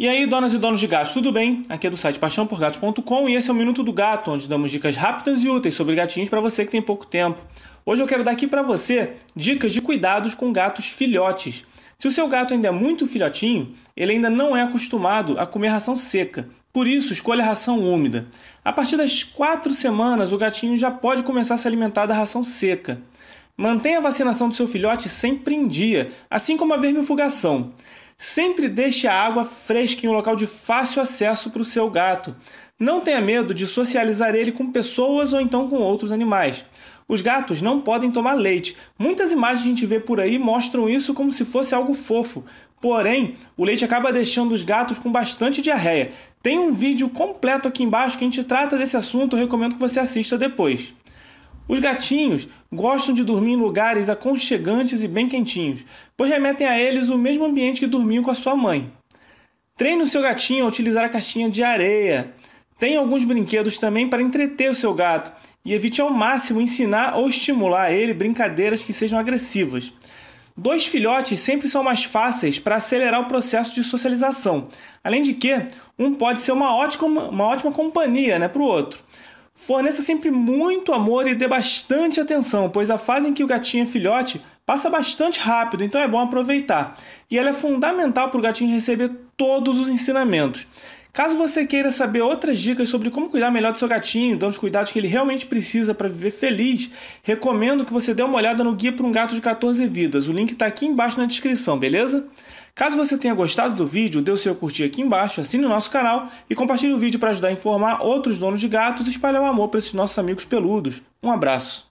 E aí, donas e donos de gatos, tudo bem? Aqui é do site paixãoporgatos.com e esse é o Minuto do Gato, onde damos dicas rápidas e úteis sobre gatinhos para você que tem pouco tempo. Hoje eu quero dar aqui para você dicas de cuidados com gatos filhotes. Se o seu gato ainda é muito filhotinho, ele ainda não é acostumado a comer ração seca. Por isso, escolha ração úmida. A partir das 4 semanas, o gatinho já pode começar a se alimentar da ração seca. Mantenha a vacinação do seu filhote sempre em dia, assim como a vermifugação. Sempre deixe a água fresca em um local de fácil acesso para o seu gato. Não tenha medo de socializar ele com pessoas ou então com outros animais. Os gatos não podem tomar leite. Muitas imagens que a gente vê por aí mostram isso como se fosse algo fofo. Porém, o leite acaba deixando os gatos com bastante diarreia. Tem um vídeo completo aqui embaixo que a gente trata desse assunto, eu recomendo que você assista depois. Os gatinhos gostam de dormir em lugares aconchegantes e bem quentinhos, pois remetem a eles o mesmo ambiente que dormiam com a sua mãe. Treine o seu gatinho a utilizar a caixinha de areia. Tem alguns brinquedos também para entreter o seu gato e evite ao máximo ensinar ou estimular a ele brincadeiras que sejam agressivas. Dois filhotes sempre são mais fáceis para acelerar o processo de socialização. Além de que, um pode ser uma ótima, uma ótima companhia né, para o outro. Forneça sempre muito amor e dê bastante atenção, pois a fase em que o gatinho é filhote passa bastante rápido, então é bom aproveitar. E ela é fundamental para o gatinho receber todos os ensinamentos. Caso você queira saber outras dicas sobre como cuidar melhor do seu gatinho, dando os cuidados que ele realmente precisa para viver feliz, recomendo que você dê uma olhada no Guia para um Gato de 14 Vidas. O link está aqui embaixo na descrição, beleza? Caso você tenha gostado do vídeo, dê o seu curtir aqui embaixo, assine o nosso canal e compartilhe o vídeo para ajudar a informar outros donos de gatos e espalhar o amor para esses nossos amigos peludos. Um abraço!